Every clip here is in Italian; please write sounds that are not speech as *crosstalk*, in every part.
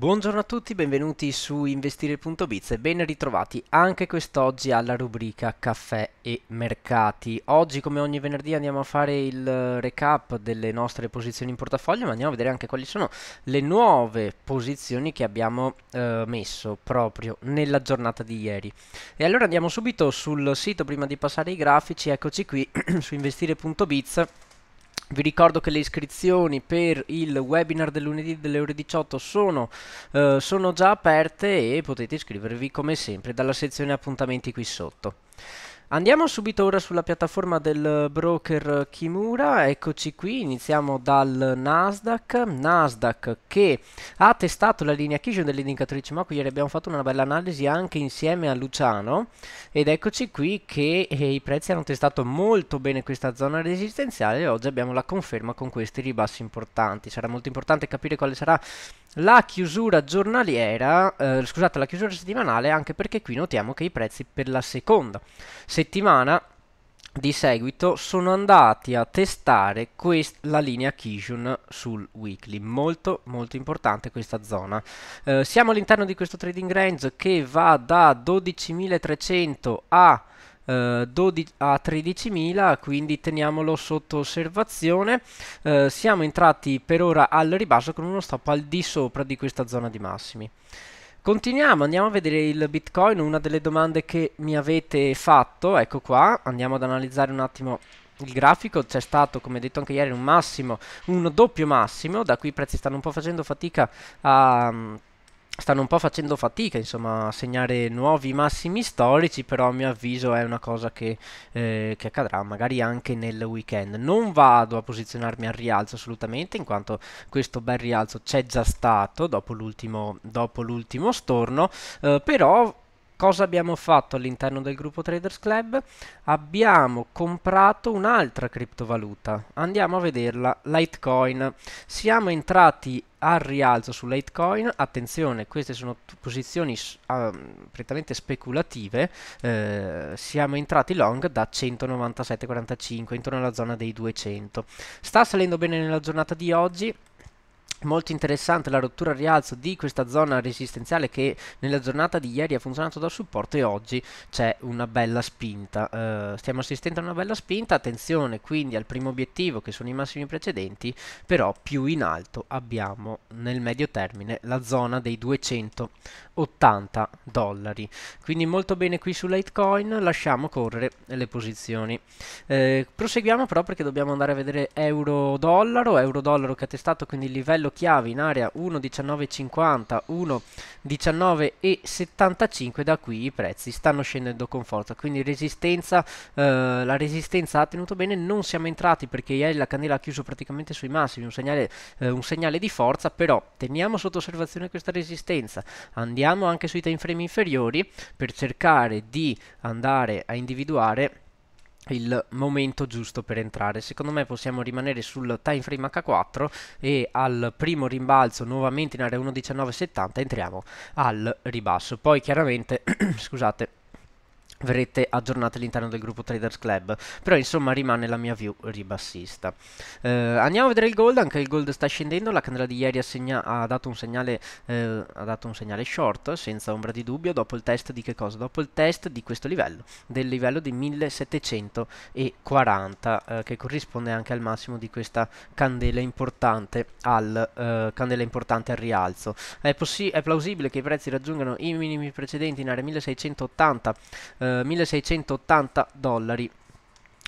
Buongiorno a tutti, benvenuti su investire.biz e ben ritrovati anche quest'oggi alla rubrica caffè e mercati. Oggi come ogni venerdì andiamo a fare il recap delle nostre posizioni in portafoglio ma andiamo a vedere anche quali sono le nuove posizioni che abbiamo eh, messo proprio nella giornata di ieri. E allora andiamo subito sul sito prima di passare ai grafici, eccoci qui *clears throat* su investire.biz vi ricordo che le iscrizioni per il webinar del lunedì delle ore 18 sono, eh, sono già aperte e potete iscrivervi come sempre dalla sezione appuntamenti qui sotto. Andiamo subito ora sulla piattaforma del broker Kimura, eccoci qui, iniziamo dal Nasdaq, Nasdaq che ha testato la linea Kision dell'indicatrice Macro, ieri abbiamo fatto una bella analisi anche insieme a Luciano ed eccoci qui che eh, i prezzi hanno testato molto bene questa zona resistenziale e oggi abbiamo la conferma con questi ribassi importanti, sarà molto importante capire quale sarà la chiusura giornaliera, eh, scusate la chiusura settimanale anche perché qui notiamo che i prezzi per la seconda settimana di seguito sono andati a testare quest- la linea Kijun sul weekly molto molto importante questa zona eh, siamo all'interno di questo trading range che va da 12.300 a, eh, 12, a 13.000 quindi teniamolo sotto osservazione eh, siamo entrati per ora al ribasso con uno stop al di sopra di questa zona di massimi Continuiamo, andiamo a vedere il Bitcoin, una delle domande che mi avete fatto, ecco qua, andiamo ad analizzare un attimo il grafico c'è stato, come detto anche ieri, un massimo, un doppio massimo, da qui i prezzi stanno un po' facendo fatica a stanno un po' facendo fatica insomma, a segnare nuovi massimi storici però a mio avviso è una cosa che, eh, che, accadrà magari anche nel weekend non vado a posizionarmi al rialzo assolutamente in quanto questo bel rialzo c'è già stato dopo l'ultimo, dopo l'ultimo storno eh, però cosa abbiamo fatto all'interno del gruppo Traders Club? Abbiamo comprato un'altra criptovaluta, andiamo a vederla, Litecoin. Siamo entrati al rialzo su Litecoin, attenzione queste sono posizioni uh, prettamente speculative, eh, siamo entrati long da 197,45 intorno alla zona dei 200. Sta salendo bene nella giornata di oggi, Molto interessante la rottura al rialzo di questa zona resistenziale che nella giornata di ieri ha funzionato da supporto e oggi c'è una bella spinta. Uh, stiamo assistendo a una bella spinta, attenzione quindi al primo obiettivo che sono i massimi precedenti, però più in alto abbiamo nel medio termine la zona dei 280 dollari. Quindi molto bene qui su Litecoin, lasciamo correre le posizioni. Uh, proseguiamo però perché dobbiamo andare a vedere euro-dollaro, euro-dollaro che ha testato quindi il livello Martello chiave in area 1,1950, 1,1975 da qui i prezzi stanno scendendo con forza, quindi resistenza, eh, la resistenza ha tenuto bene, non siamo entrati perché ieri la candela ha chiuso praticamente sui massimi, un segnale, eh, un segnale di forza, però teniamo sotto osservazione questa resistenza, andiamo anche sui time frame inferiori per cercare di andare a individuare il momento giusto per entrare. Secondo me possiamo rimanere sul time frame H4 e al primo rimbalzo nuovamente in area 1.19.70 entriamo al ribasso. Poi chiaramente, *clears throat* scusate, verrete aggiornati all'interno del gruppo Traders Club però insomma rimane la mia view ribassista eh, andiamo a vedere il gold anche il gold sta scendendo la candela di ieri ha dato, segnale, eh, ha dato un segnale short senza ombra di dubbio dopo il test di che cosa? dopo il test di questo livello del livello di 1740 eh, che corrisponde anche al massimo di questa candela importante al, eh, candela importante al rialzo è, è, plausibile che i prezzi raggiungano i minimi precedenti in area 1680 1680 eh, dollari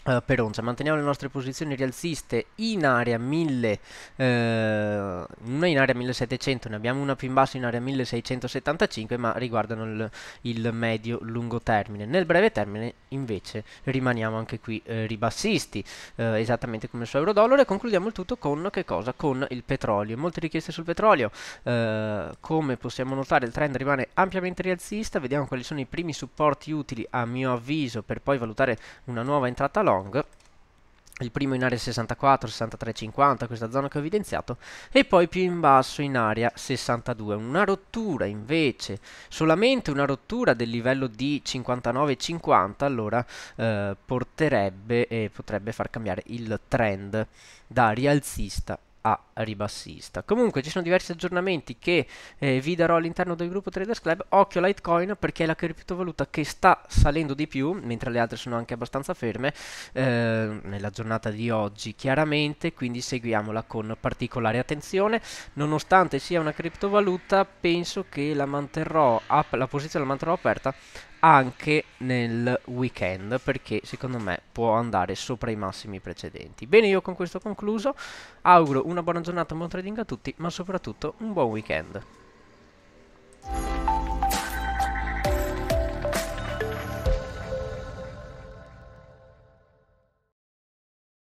eh, per onza. manteniamo le nostre posizioni rialziste in area 1000 eh, una in area 1700, ne abbiamo una più in basso in area 1675, ma riguardano il, il medio-lungo termine. Nel breve termine invece rimaniamo anche qui eh, ribassisti, eh, esattamente come su euro-dollaro, e concludiamo il tutto con che cosa? Con il petrolio. Molte richieste sul petrolio, eh, come possiamo notare il trend rimane ampiamente rialzista, vediamo quali sono i primi supporti utili a mio avviso per poi valutare una nuova entrata long il primo in area 64, 63, 50, questa zona che ho evidenziato, e poi più in basso in area 62. Una rottura invece, solamente una rottura del livello di 59 50, allora eh, porterebbe e potrebbe far cambiare il trend da rialzista a ribassista. Comunque ci sono diversi aggiornamenti che eh, vi darò all'interno del gruppo Traders Club. Occhio Litecoin perché è la criptovaluta che sta salendo di più, mentre le altre sono anche abbastanza ferme eh, nella giornata di oggi, chiaramente, quindi seguiamola con particolare attenzione. Nonostante sia una criptovaluta, penso che la manterrò ap- la posizione la manterrò aperta anche nel weekend perché secondo me può andare sopra i massimi precedenti. Bene, io con questo concluso. Auguro una buona giornata, un buon trading a tutti, ma soprattutto un buon weekend.